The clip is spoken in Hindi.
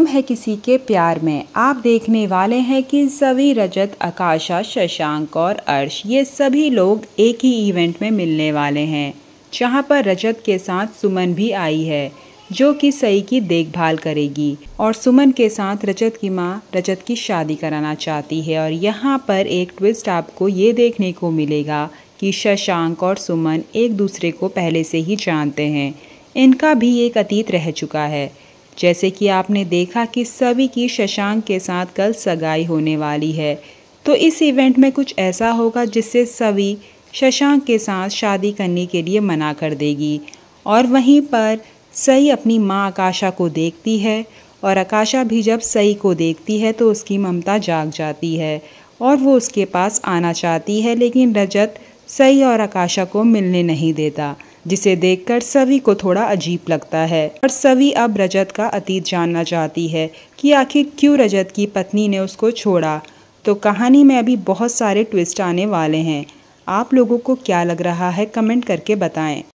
गुम है किसी के प्यार में आप देखने वाले हैं कि सभी रजत आकाशा शशांक और अर्श ये सभी लोग एक ही इवेंट में मिलने वाले हैं जहाँ पर रजत के साथ सुमन भी आई है जो कि सई की देखभाल करेगी और सुमन के साथ रजत की माँ रजत की शादी कराना चाहती है और यहाँ पर एक ट्विस्ट आपको ये देखने को मिलेगा कि शशांक और सुमन एक दूसरे को पहले से ही जानते हैं इनका भी एक अतीत रह चुका है जैसे कि आपने देखा कि सभी की शशांक के साथ कल सगाई होने वाली है तो इस इवेंट में कुछ ऐसा होगा जिससे सभी शशांक के साथ शादी करने के लिए मना कर देगी और वहीं पर सई अपनी माँ आकाशा को देखती है और आकाशा भी जब सई को देखती है तो उसकी ममता जाग जाती है और वो उसके पास आना चाहती है लेकिन रजत सई और आकाशा को मिलने नहीं देता जिसे देखकर सभी को थोड़ा अजीब लगता है और सभी अब रजत का अतीत जानना चाहती है कि आखिर क्यों रजत की पत्नी ने उसको छोड़ा तो कहानी में अभी बहुत सारे ट्विस्ट आने वाले हैं आप लोगों को क्या लग रहा है कमेंट करके बताएं